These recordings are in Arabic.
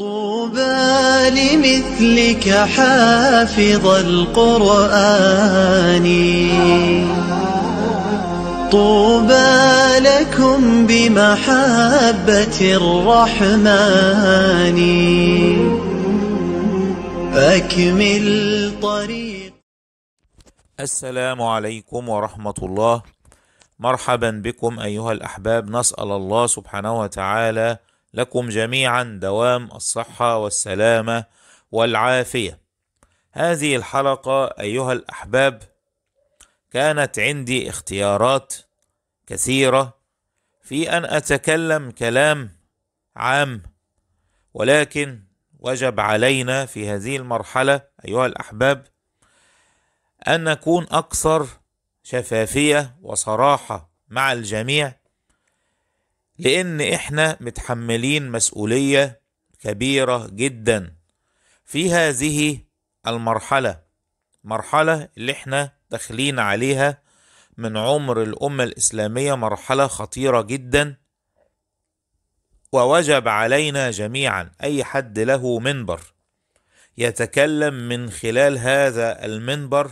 طوبى لمثلك حافظ القرآن طوبى لكم بمحبة الرحمن أكمل طريق السلام عليكم ورحمة الله مرحبا بكم أيها الأحباب نسأل الله سبحانه وتعالى لكم جميعا دوام الصحة والسلامة والعافية هذه الحلقة أيها الأحباب كانت عندي اختيارات كثيرة في أن أتكلم كلام عام ولكن وجب علينا في هذه المرحلة أيها الأحباب أن نكون أكثر شفافية وصراحة مع الجميع لأن إحنا متحملين مسؤولية كبيرة جدا في هذه المرحلة مرحلة اللي إحنا داخلين عليها من عمر الأمة الإسلامية مرحلة خطيرة جدا ووجب علينا جميعا أي حد له منبر يتكلم من خلال هذا المنبر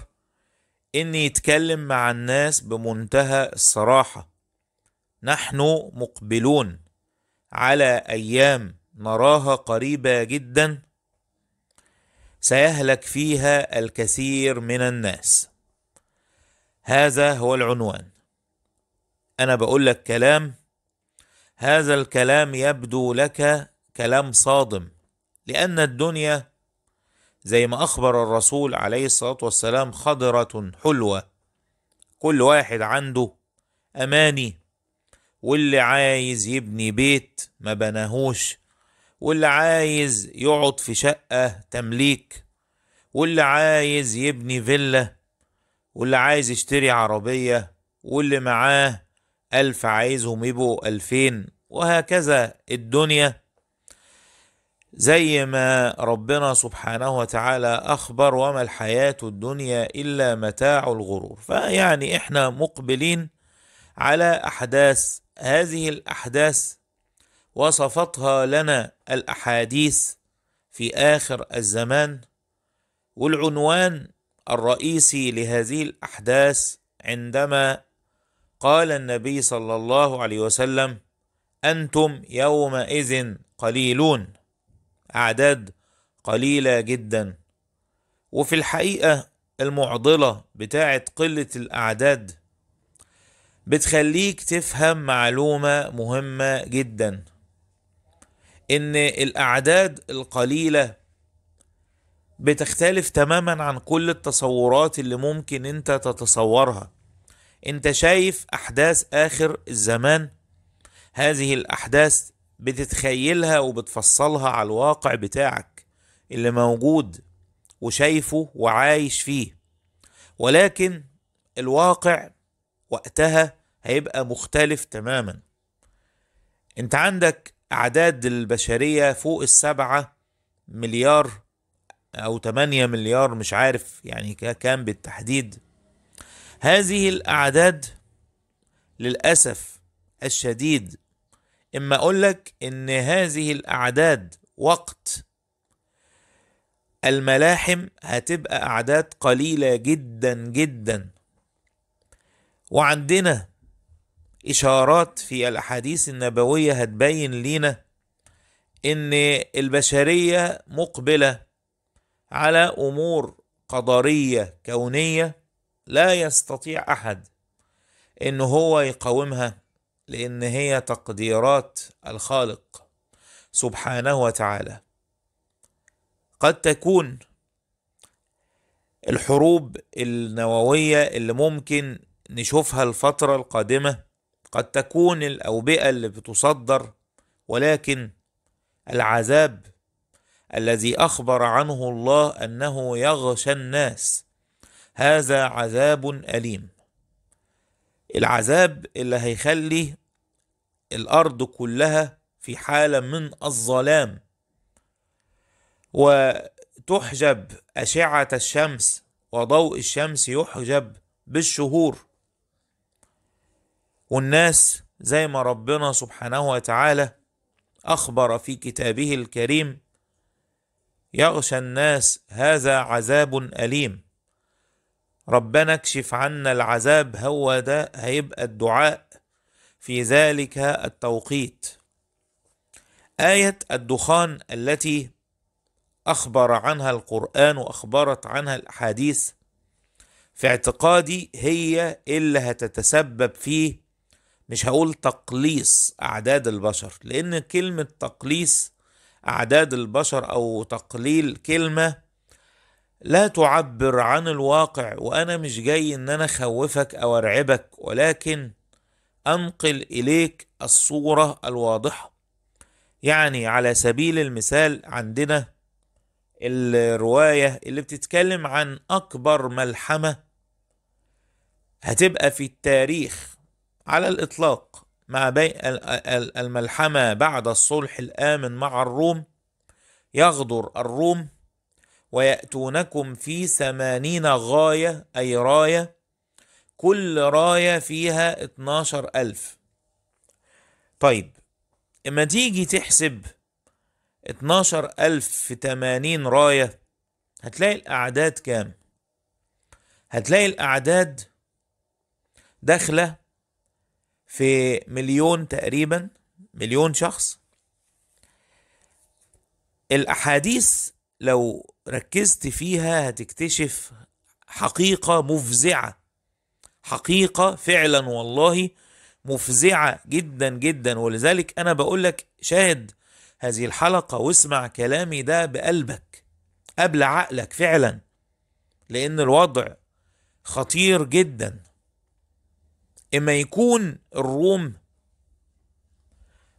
إن يتكلم مع الناس بمنتهى الصراحة نحن مقبلون على ايام نراها قريبه جدا سيهلك فيها الكثير من الناس هذا هو العنوان انا بقول لك كلام هذا الكلام يبدو لك كلام صادم لان الدنيا زي ما اخبر الرسول عليه الصلاه والسلام خضره حلوه كل واحد عنده اماني واللي عايز يبني بيت ما بناهوش واللي عايز يقعد في شقة تمليك واللي عايز يبني فيلا واللي عايز يشتري عربية واللي معاه ألف عايزهم يبقوا ألفين وهكذا الدنيا زي ما ربنا سبحانه وتعالى أخبر وما الحياة الدنيا إلا متاع الغرور فيعني إحنا مقبلين على أحداث هذه الأحداث وصفتها لنا الأحاديث في آخر الزمان والعنوان الرئيسي لهذه الأحداث عندما قال النبي صلى الله عليه وسلم أنتم يومئذ قليلون أعداد قليلة جدا وفي الحقيقة المعضلة بتاعه قلة الأعداد بتخليك تفهم معلومة مهمة جدا ان الاعداد القليلة بتختلف تماما عن كل التصورات اللي ممكن انت تتصورها انت شايف احداث اخر الزمان هذه الاحداث بتتخيلها وبتفصلها على الواقع بتاعك اللي موجود وشايفه وعايش فيه ولكن الواقع وقتها هيبقى مختلف تماما انت عندك اعداد البشرية فوق السبعة مليار او 8 مليار مش عارف يعني كام بالتحديد هذه الاعداد للاسف الشديد اما اقول لك ان هذه الاعداد وقت الملاحم هتبقى اعداد قليله جدا جدا وعندنا اشارات في الاحاديث النبويه هتبين لينا ان البشريه مقبله على امور قدريه كونيه لا يستطيع احد ان هو يقاومها لان هي تقديرات الخالق سبحانه وتعالى قد تكون الحروب النوويه اللي ممكن نشوفها الفتره القادمه قد تكون الاوبئه اللي بتصدر ولكن العذاب الذي اخبر عنه الله انه يغشى الناس هذا عذاب اليم العذاب اللي هيخلي الارض كلها في حاله من الظلام وتحجب اشعه الشمس وضوء الشمس يحجب بالشهور والناس زي ما ربنا سبحانه وتعالى أخبر في كتابه الكريم يغشى الناس هذا عذاب أليم ربنا اكشف عنا العذاب هو ده هيبقى الدعاء في ذلك التوقيت آية الدخان التي أخبر عنها القرآن وأخبرت عنها الأحاديث في اعتقادي هي اللي هتتسبب في مش هقول تقليص أعداد البشر لأن كلمة تقليص أعداد البشر أو تقليل كلمة لا تعبر عن الواقع وأنا مش جاي إن أنا أخوفك أو أرعبك ولكن أنقل إليك الصورة الواضحة يعني على سبيل المثال عندنا الرواية اللي بتتكلم عن أكبر ملحمة هتبقى في التاريخ على الإطلاق مع الملحمة بعد الصلح الآمن مع الروم يغدر الروم ويأتونكم في ثمانين غاية أي راية كل راية فيها اتناشر ألف طيب اما تيجي تحسب اتناشر ألف في تمانين راية هتلاقي الأعداد كام هتلاقي الأعداد داخلة في مليون تقريبا مليون شخص الاحاديث لو ركزت فيها هتكتشف حقيقه مفزعه حقيقه فعلا والله مفزعه جدا جدا ولذلك انا بقول لك شاهد هذه الحلقه واسمع كلامي ده بقلبك قبل عقلك فعلا لان الوضع خطير جدا اما يكون الروم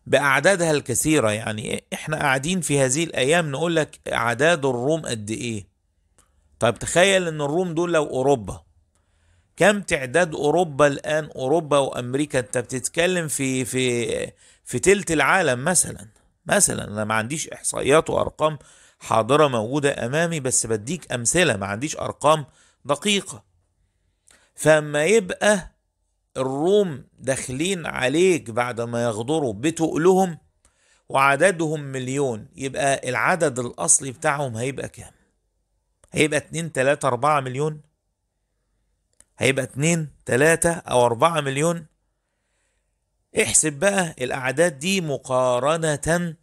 باعدادها الكثيره يعني احنا قاعدين في هذه الايام نقول لك اعداد الروم قد ايه طيب تخيل ان الروم دول لو اوروبا كم تعداد اوروبا الان اوروبا وامريكا انت بتتكلم في في في تلت العالم مثلا مثلا انا ما عنديش احصائيات وارقام حاضره موجوده امامي بس بديك امثله ما عنديش ارقام دقيقه فما يبقى الروم داخلين عليك بعد ما يغدروا بتقلهم وعددهم مليون يبقى العدد الأصلي بتاعهم هيبقى كام؟ هيبقى 2 3 4 مليون؟ هيبقى 2 3 أو 4 مليون؟ احسب بقى الأعداد دي مقارنة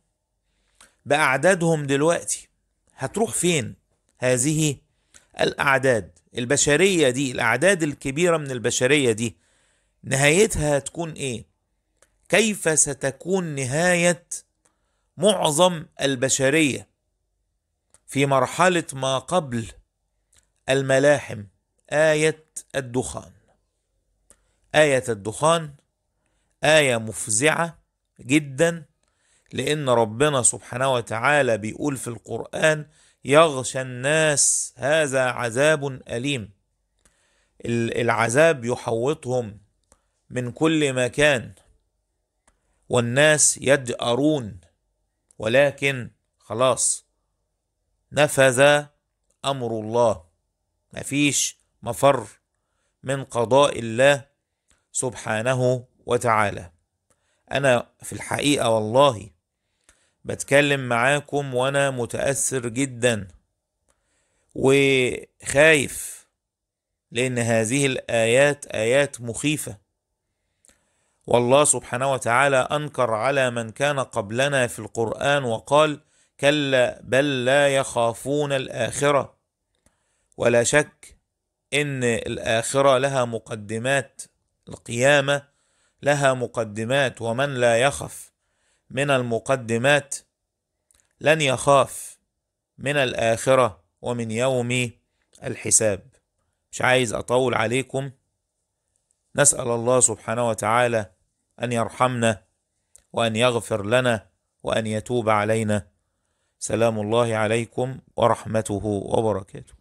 بأعدادهم دلوقتي هتروح فين هذه الأعداد البشرية دي الأعداد الكبيرة من البشرية دي نهايتها هتكون ايه كيف ستكون نهايه معظم البشريه في مرحله ما قبل الملاحم ايه الدخان ايه الدخان ايه مفزعه جدا لان ربنا سبحانه وتعالى بيقول في القران يغشى الناس هذا عذاب اليم العذاب يحوطهم من كل مكان والناس يجأرون ولكن خلاص نفذ أمر الله مفيش مفر من قضاء الله سبحانه وتعالى أنا في الحقيقة والله بتكلم معاكم وأنا متأثر جدا وخايف لأن هذه الآيات آيات مخيفة والله سبحانه وتعالى انكر على من كان قبلنا في القران وقال كلا بل لا يخافون الاخره ولا شك ان الاخره لها مقدمات القيامه لها مقدمات ومن لا يخف من المقدمات لن يخاف من الاخره ومن يوم الحساب مش عايز اطول عليكم نسال الله سبحانه وتعالى ان يرحمنا وان يغفر لنا وان يتوب علينا سلام الله عليكم ورحمته وبركاته